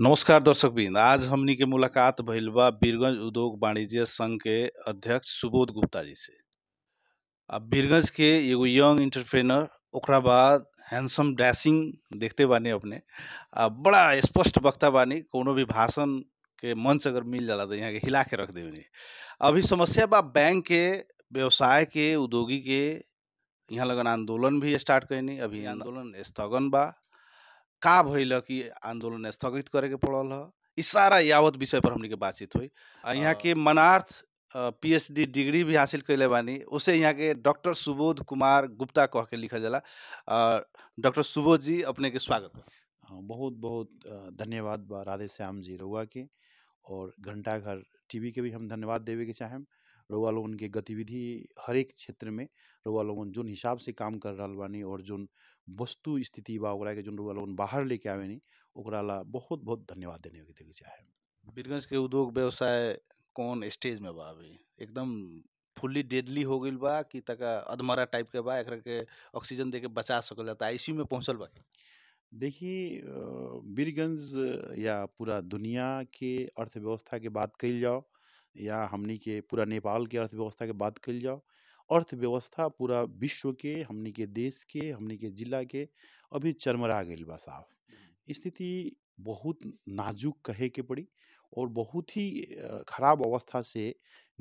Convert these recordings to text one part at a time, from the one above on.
नमस्कार दर्शक बिंद आज हमनी के मुलाकात भा बीरगंज उद्योग वाणिज्य संघ के अध्यक्ष सुबोध गुप्ता जी से अब बीरगंज के एगो यंग इंटरप्रेनर ओकरा बाद हैंडसम डैशिंग देखते बानी अपने आ बड़ा स्पष्ट वक्ता बानी कोनो भी भाषण के मंच अगर मिल जाला तो यहाँ के हिला के रख दे अभी समस्या बा बैंक के व्यवसाय के उद्योगी के यहाँ लगन आंदोलन भी स्टार्ट कैनी अभी आंदोलन स्थगन बा का भैल कि आंदोलन स्थगित करे के पड़ल है ई सारा यावत विषय पर हमने के बातचीत हुई यहाँ के मनार्थ पीएचडी डिग्री भी हासिल कैले बानी उसे यहाँ के डॉक्टर सुबोध कुमार गुप्ता कह के लिखल जला डॉक्टर सुबोध जी अपने के स्वागत बहुत बहुत धन्यवाद राधे श्याम जी रुआ के और घंटा घर टीवी के भी हम धन्यवाद देवे के चाहें रउआ लोगन के गतिविधि हरेक क्षेत्र में रउआ लोगन जो हिसाब से काम कर रहा बानी और जो वस्तु स्थिति बा जो के जोन लोगन बाहर लेके आवे ओकरा ला बहुत बहुत धन्यवाद देने के देवे चाहे बीरगंज के उद्योग व्यवसाय कौन स्टेज में बा अभी एकदम फुल्ली डेडली हो गई बा कि तक अधमरा टाइप के बा एक के ऑक्सीजन दे के बचा सकल जाता यू में पहुँचल बा देखिए बीरगंज या पूरा दुनिया के अर्थव्यवस्था के बात कल जाओ या हमनी के पूरा नेपाल के अर्थव्यवस्था के बात कर जाओ अर्थव्यवस्था पूरा विश्व के हमनी के देश के हमनी के जिला के अभी चरमरा गइल बा साफ स्थिति बहुत नाजुक कहे के पड़ी और बहुत ही खराब अवस्था से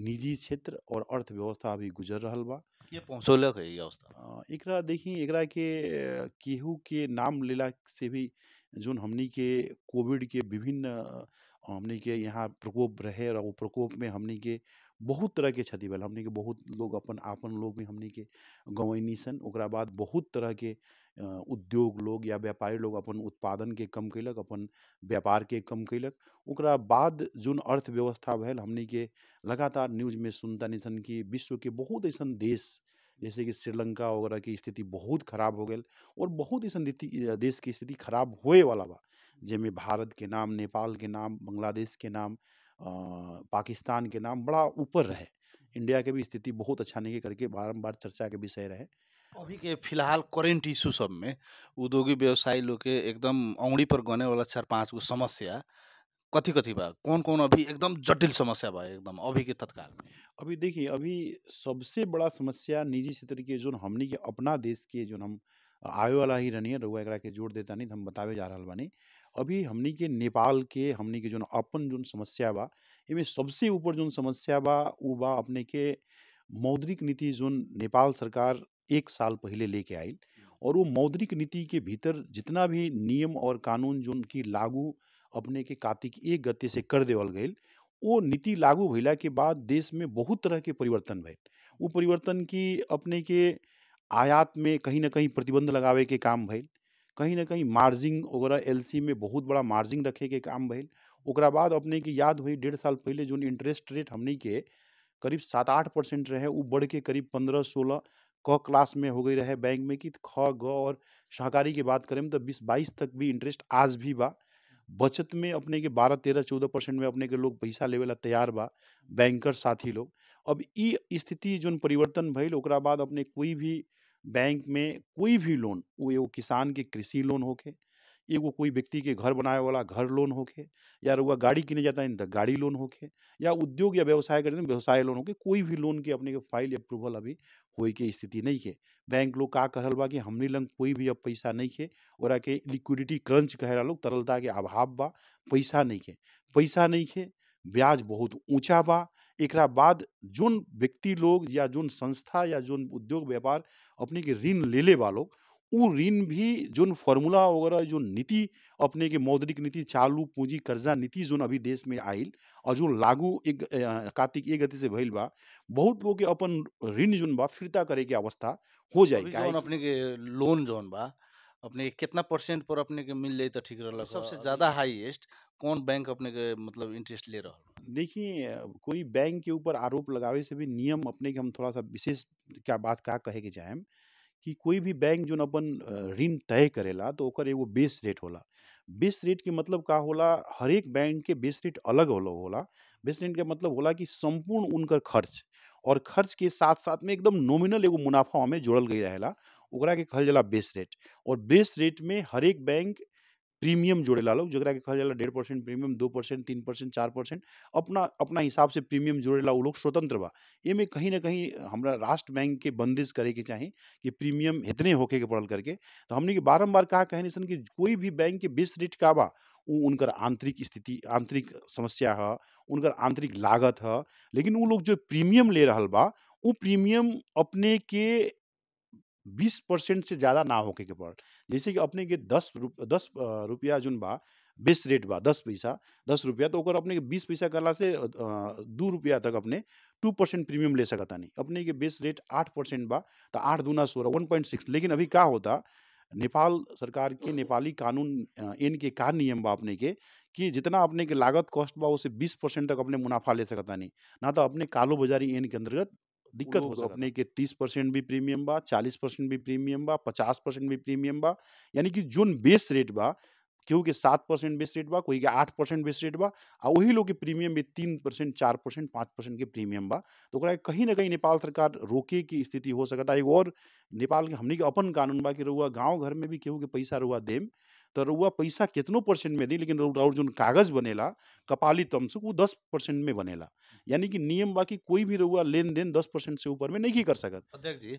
निजी क्षेत्र और अर्थव्यवस्था अभी गुजर रहा बा के एकरा देखी एकरा के केहू के नाम लेला से भी जो हमनी के कोविड के विभिन्न हमने के यहाँ प्रकोप रहे और वो प्रकोप में हमने के बहुत तरह के क्षति भेल हमने के बहुत लोग अपन आपन लोग में हमने के गवैनी सन ओकरा बाद बहुत तरह के उद्योग लोग या व्यापारी लोग अपन उत्पादन के कम कैलक अपन व्यापार के कम कैलक ओकरा बाद जौन अर्थव्यवस्था भेल हमने के लगातार न्यूज में सुनता सन कि विश्व के बहुत ऐसा देश जैसे कि श्रीलंका वगैरह की स्थिति बहुत खराब हो गई और बहुत ऐसा देश की स्थिति खराब होए वाला बा जैमें भारत के नाम नेपाल के नाम बांग्लादेश के नाम पाकिस्तान के नाम बड़ा ऊपर रहे इंडिया के भी स्थिति बहुत अच्छा नहीं करके बारम्बार चर्चा के विषय रहे अभी के फिलहाल करेंट इशू सब में उद्योगिक व्यवसायी लोग के एकदम औँडी पर गने वाला चार पाँच गो समस्या कथी कथी बा कौन कौन अभी एकदम जटिल समस्या बा एकदम अभी के तत्काल में अभी देखिए अभी सबसे बड़ा समस्या निजी क्षेत्र के जो हमने के अपना देश के जो हम आवे वाला ही रहनी है एक जोड़ देता नहीं हम बतावे जा रहा बानी अभी हमने के नेपाल के हमने के जो अपन जो समस्या बा इमें सबसे ऊपर जो समस्या बा वो बा अपने के मौद्रिक नीति जो नेपाल सरकार एक साल पहले लेके आइल और वो मौद्रिक नीति के भीतर जितना भी नियम और कानून जो की लागू अपने के कार्तिक एक गति से कर देवल गई वो नीति लागू भैला के बाद देश में बहुत तरह के परिवर्तन भे वो परिवर्तन की अपने के आयात में कहीं ना कहीं प्रतिबंध लगावे के काम भेल कहीं ना कहीं मार्जिंग वगैरह एल में बहुत बड़ा मार्जिंग रखे के काम भइल ओकरा बाद अपने के याद हुई डेढ़ साल पहले जो इंटरेस्ट रेट हमने के करीब सात आठ परसेंट रहे वो बढ़ के करीब पंद्रह सोलह क क्लास में हो गई रहे बैंक में कि ख ग और सहकारी की बात करें तो बीस बाईस तक भी इंटरेस्ट आज भी बा बचत में अपने के बारह तेरह चौदह परसेंट में अपने के लोग पैसा लेवे ला तैयार बा बैंकर साथी लोग अब इ स्थिति जो परिवर्तन भइल ओकरा बाद अपने कोई भी बैंक में कोई भी लोन वो एगो किसान के कृषि लोन होके एगो कोई व्यक्ति के घर बनाए वाला घर लोन होके या रुआ गाड़ी किने जाता है तो गाड़ी लोन होके या उद्योग या व्यवसाय करते हैं व्यवसाय लोन होके कोई भी लोन के अपने के फाइल अप्रूवल अभी हो के स्थिति नहीं है बैंक लोग का कहल बा कि हमने लंग कोई भी अब पैसा नहीं है और के लिक्विडिटी क्रंच रहा लोग तरलता के अभाव बा पैसा नहीं है पैसा नहीं है ब्याज बहुत ऊँचा बा एक बाद जोन व्यक्ति लोग या जोन संस्था या जोन उद्योग व्यापार अपने के ऋण ले ले वालों वो ऋण भी जो फॉर्मूला वगैरह जो नीति अपने के मौद्रिक नीति चालू पूंजी कर्जा नीति जो अभी देश में आयल और जो लागू एक कार्तिक एक गति से भैल बा बहुत लोग के अपन ऋण जो बा फिरता करे के अवस्था हो तो जाएगा अपने के लोन जोन बा अपने कितना परसेंट पर अपने के मिल जाए तो ठीक रहा सबसे ज़्यादा हाईएस्ट कौन बैंक अपने के मतलब इंटरेस्ट ले रहा देखिए कोई बैंक के ऊपर आरोप लगावे से भी नियम अपने के हम थोड़ा सा विशेष क्या बात का कहे के चाहे कि कोई भी बैंक जो अपन ऋण तय करेला तो ओकर एगो बेस रेट होला बेस रेट के मतलब का होला हर एक बैंक के बेस रेट अलग होला होला बेस रेट के मतलब होला कि संपूर्ण उनकर खर्च और खर्च के साथ साथ में एकदम नॉमिनल एगो मुनाफा हमें जोड़ल गई रहेला ओकरा के कहल जाला बेस रेट और बेस रेट में हर एक बैंक प्रीमियम जोड़ेला लोग जरा के कहल जाला डेढ़ परसेंट प्रीमियम दो परसेंट तीन परसेंट चार परसेंट अपना अपना हिसाब से प्रीमियम जोड़े वो लोग स्वतंत्र बा में कहीं ना कहीं हमारा राष्ट्र बैंक के बंदिश करे के चाहे कि प्रीमियम इतने होके के पड़ल करके तो हमने के बारम्बार कहा कहने सन कि कोई भी बैंक के बेस रेट का बा वो उनकर आंतरिक स्थिति आंतरिक समस्या है उनकर आंतरिक लागत है लेकिन वो लोग जो प्रीमियम ले रहा बा वो प्रीमियम अपने के बीस परसेंट से ज़्यादा ना होके के पड़ जैसे कि अपने के दस रुप दस रुपया जो बा बेस रेट बा दस पैसा दस रुपया तो अपने के बीस पैसा करला से दो रुपया तक अपने टू परसेंट प्रीमियम ले सकता नहीं अपने के बेस रेट आठ परसेंट बा तो आठ दूना सोलह वन पॉइंट सिक्स लेकिन अभी क्या होता नेपाल सरकार के नेपाली कानून एन के का नियम बा अपने के कि जितना अपने के लागत कॉस्ट बा उसे बीस परसेंट तक अपने मुनाफा ले सकता नहीं ना तो अपने कालो बाजारी एन के अंतर्गत दिक्कत हो अपने के तीस परसेंट भी प्रीमियम बा चालीस परसेंट भी प्रीमियम बा पचास परसेंट भी प्रीमियम बा यानी कि जोन बेस रेट बा केहू के सात परसेंट बेस रेट बा कोई के आठ परसेंट बेस रेट बा आ वही लोग के प्रीमियम में तीन परसेंट चार परसेंट पाँच परसेंट के प्रीमियम बा तो कहीं ना कहीं नेपाल सरकार रोके की स्थिति हो सकता है एक और नेपाल के हमने के अपन कानून बा कि रहुआ गाँव घर में भी केहू के पैसा रहुआ देम तो रुआ पैसा कितनों परसेंट में दी लेकिन और जो कागज बनेला कपाली तो से वो दस परसेंट में बनेला यानी कि नियम बाकी कोई भी रुआ लेन देन दस परसेंट से ऊपर में नहीं कर सकत अध्यक्ष जी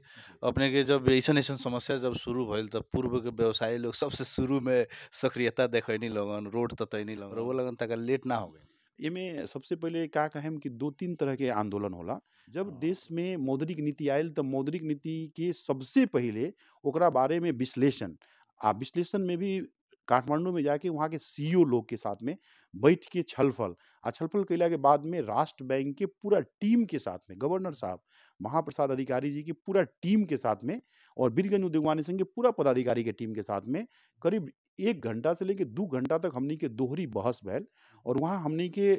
अपने के जब ऐसा ऐसा समस्या जब शुरू हो तब पूर्व के व्यवसायी लोग सबसे शुरू में सक्रियता नहीं लगन रोड नहीं लगन रउआ हाँ। लगन तक लेट ना हो गई में सबसे पहले का कहें कि दो तीन तरह के आंदोलन होला जब हाँ। देश में मौद्रिक नीति आयल तो मौद्रिक नीति के सबसे पहले ओकरा बारे में विश्लेषण आ विश्लेषण में भी काठमांडू में जाके वहाँ के सी लोग के साथ में बैठ के छलफल आ छलफल कैला के बाद में राष्ट्र बैंक के पूरा टीम के साथ में गवर्नर साहब महाप्रसाद अधिकारी जी की पूरा टीम के साथ में और बीरगंज उद्योगवानी संघ के पूरा पदाधिकारी के टीम के साथ में करीब एक घंटा से लेकर दो घंटा तक हमने के दोहरी बहस भैल और वहाँ हमने के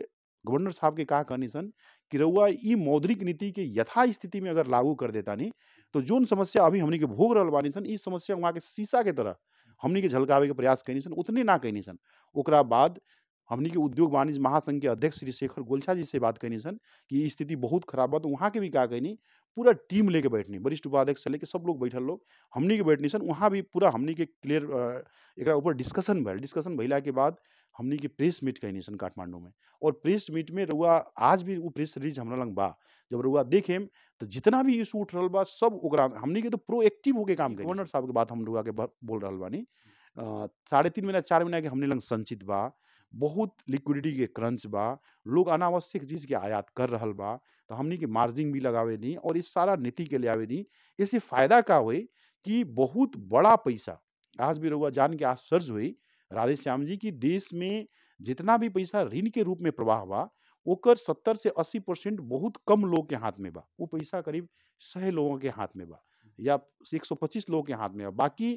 गवर्नर साहब के कहा कहनी सन कि रउआ ई मौद्रिक नीति के यथा स्थिति में अगर लागू कर देता नहीं तो जोन समस्या अभी हमने के भोग रहा बानी सन ई समस्या वहाँ के शीशा के तरह हमनी के झलकावे के प्रयास कैनी सन उतने ना कैनी सन ओकरा बाद हमनी के उद्योग वाणिज्य महासंघ के अध्यक्ष श्री शेखर गोलछा जी से बात कैनी सन कि स्थिति बहुत खराब बा तो वहाँ के भी क्या कैनी पूरा टीम लेके बैठनी वरिष्ठ उपाध्यक्ष से लेके सब लोग बैठल लोग हमनी के बैठनी सन वहाँ भी पूरा हमनी के क्लियर एक ऊपर डिस्कशन भर डिस्कशन भैया के बाद हमने की प्रेस मीट कहने सन काठमांडू में और प्रेस मीट में रुआ आज भी वो प्रेस रिलीज हमारा लंग बा जब रुआ देखेम तो जितना भी इशू उठ रहा बा सब ओकरा हमने के तो प्रोएक्टिव होके काम कर गवर्नर साहब के बात हम रुआ के बोल रहा बानी हम्म। साढ़े तीन महीना चार महीना के हमने लंग संचित बा बहुत लिक्विडिटी के क्रंच बा लोग अनावश्यक चीज के आयात कर रहा बा तो हमने के मार्जिन भी लगावे दी और इस सारा नीति के लिए आवे दी इससे फायदा का हुई कि बहुत बड़ा पैसा आज भी रुआ जान के आश्चर्य हुई राधे श्याम जी की देश में जितना भी पैसा ऋण के रूप में प्रवाह हुआ ओकर सत्तर से अस्सी परसेंट बहुत कम लोग के हाथ में बा वो पैसा करीब सह लोगों के हाथ में बा या एक सौ पच्चीस लोगों के हाथ में बा बाकी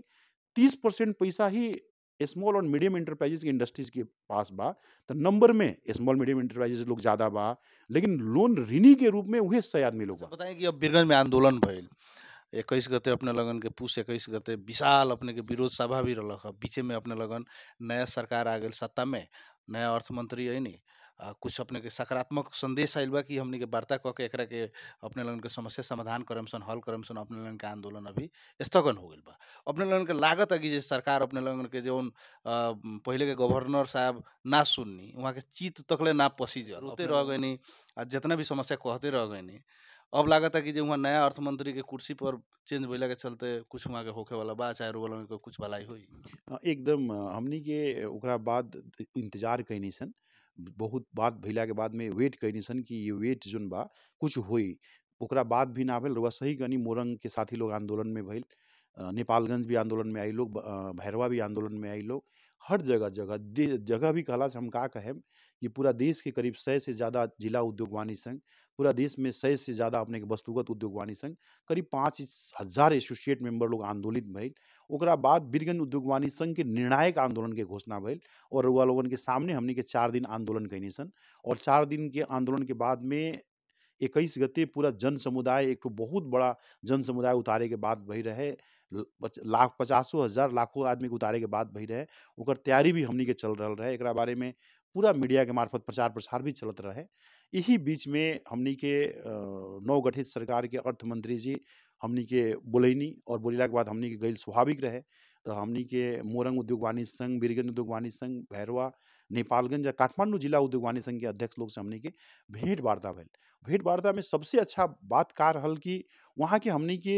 तीस परसेंट पैसा ही स्मॉल और मीडियम इंटरप्राइजेज की इंडस्ट्रीज के पास बा तो नंबर में स्मॉल मीडियम इंटरप्राइजेज लोग ज्यादा बा लेकिन लोन ऋणी के रूप में वह सह आदमी लोग अच्छा, बताएं कि अब बिरगंज में आंदोलन भेल इक्कीस गते अपने लगन के पूस इक्कीस गते विशाल अपने के विरोध सभा भी रल बीचे में अपने लगन नया सरकार आ गई सत्ता में नया अर्थमंत्री है नी कुछ अपने के सकारात्मक संदेश आयल बा कि हमने के वार्ता क के एक के अपने लगन के समस्या समाधान करम सन हल करम सन अपने लगन के आंदोलन अभी स्थगन हो गए बा अपने लोगन के लागत अगी जैसे सरकार अपने लगन के जौन पहले के गवर्नर साहब ना सुननी वहाँ के चीत तकले ना पसी जा रोते रह गए नहीं जितना भी समस्या कहते रह गए नहीं अब है कि जो वहाँ नया अर्थमंत्री के कुर्सी पर चेंज भैया के चलते कुछ वहाँ के होके वाला बा चाहे रोल में कुछ भलाई हुई हाँ, एकदम हमनी के बाद इंतजार कैनी सन बहुत बात भैया के बाद में वेट कैनी सन कि ये वेट जोन बा कुछ होई ओकरा बाद भी ना भेल रुआ सही गनी मोरंग के साथी लोग आंदोलन में भेल नेपालगंज भी आंदोलन में आई लोग भैरवा भी आंदोलन में आई लोग हर जगह जगह जगह भी कहला से हम का कहें ये पूरा देश के करीब सौ से ज़्यादा जिला उद्योग वाणी संघ पूरा देश में सौ से ज़्यादा अपने के वस्तुगत उद्योग वाणी संघ करीब पाँच हज़ार एसोसिएट मेंबर लोग आंदोलित भइल ओकरा बाद बीरगंज उद्योग वाणी संघ के निर्णायक आंदोलन के घोषणा भेल और रुआ लोगन के सामने हमने के चार दिन आंदोलन कैने सन और चार दिन के आंदोलन के बाद में इक्कीस गते पूरा जन समुदाय एक बहुत बड़ा जन समुदाय उतारे के बाद भई रहे लाख पचासों हजार लाखों आदमी के उतारे के बाद भई रहे तैयारी भी हमने के चल रहा रहे एक बारे में पूरा मीडिया के मार्फत प्रचार प्रसार भी चलत रहे यही बीच में हमने के नवगठित सरकार के अर्थ मंत्री जी हमने के बोलैनी और बोलला के बाद हमने के गई स्वाभाविक रहे तो के मोरंग उद्योग वाणी संघ बीरगंज उद्योग वाणिज्य संघ भैरवा नेपालगंज या काठमांडू जिला उद्योग वाणिज्य संघ के अध्यक्ष लोग से हमने के भेंट वार्ता भल भेंट वार्ता में सबसे अच्छा बात का रहा कि वहाँ के हमने के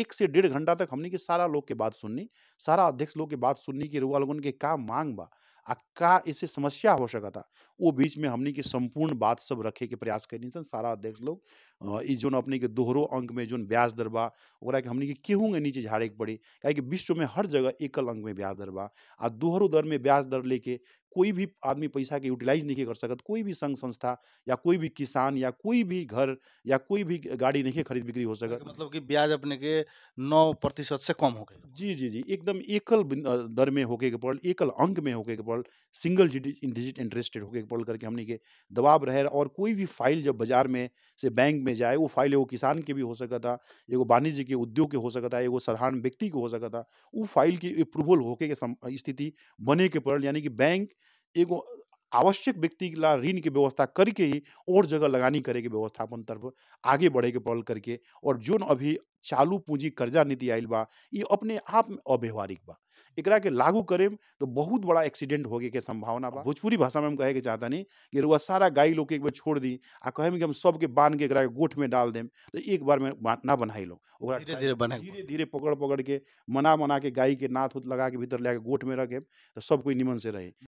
एक से डेढ़ घंटा तक हमने के सारा लोग के बात सुननी सारा अध्यक्ष लोग के बात सुननी कि रुआ लोगों के का मांग बा आ का इसे समस्या हो सका था वो बीच में हमने की संपूर्ण बात सब रखे के प्रयास करनी सन सारा अध्यक्ष लोग इस अपने के दोहरों अंक में जो ब्याज दर बा के हमने के केहूँ नीचे झाड़े के पड़ी क्या कि विश्व में हर जगह एकल अंक में ब्याज दर बा आ दोहरों दर में ब्याज दर लेके कोई भी आदमी पैसा के यूटिलाइज नहीं कर सकत कोई भी संघ संस्था या कोई भी किसान या कोई भी घर या कोई भी गाड़ी नहीं खरीद बिक्री हो सकत मतलब कि ब्याज अपने के नौ प्रतिशत से कम हो गए जी जी जी एकदम एकल दर में होके के पड़ एकल अंक में होके के पड़ बॉल सिंगल डिजिट इंटरेस्ट रेट होकर एक बॉल करके हमने के दबाव रहे और कोई भी फाइल जब बाजार में से बैंक में जाए वो फाइल एगो किसान के भी हो सका था एगो वाणिज्य के उद्योग के हो सका था एगो साधारण व्यक्ति के हो सका था वो फाइल की अप्रूवल होके के स्थिति बने के पड़ल यानी कि बैंक एगो आवश्यक व्यक्ति के ला ऋण की व्यवस्था करके ही और जगह लगानी करे के व्यवस्थापन तरफ आगे बढ़े के पड़ल करके और जो अभी चालू पूंजी कर्जा नीति आयल बा ये अपने आप में अव्यवहारिक बा एकरा के लागू करेम तो बहुत बड़ा एक्सीडेंट होगे के संभावना बा भोजपुरी भाषा में हम कहे के चाहता नहीं कि रुआ सारा गाय लोग एक बार छोड़ दी आ कहे कि हम सबके बांध के एकरा के गोठ में डाल देम तो एक बार में ना बनाई लो धीरे धीरे बनाई धीरे धीरे पकड़ पकड़ के मना मना के गाय के नाथ उत लगा के भीतर लगा के गोठ में रखे तो सब कोई निमन से रहे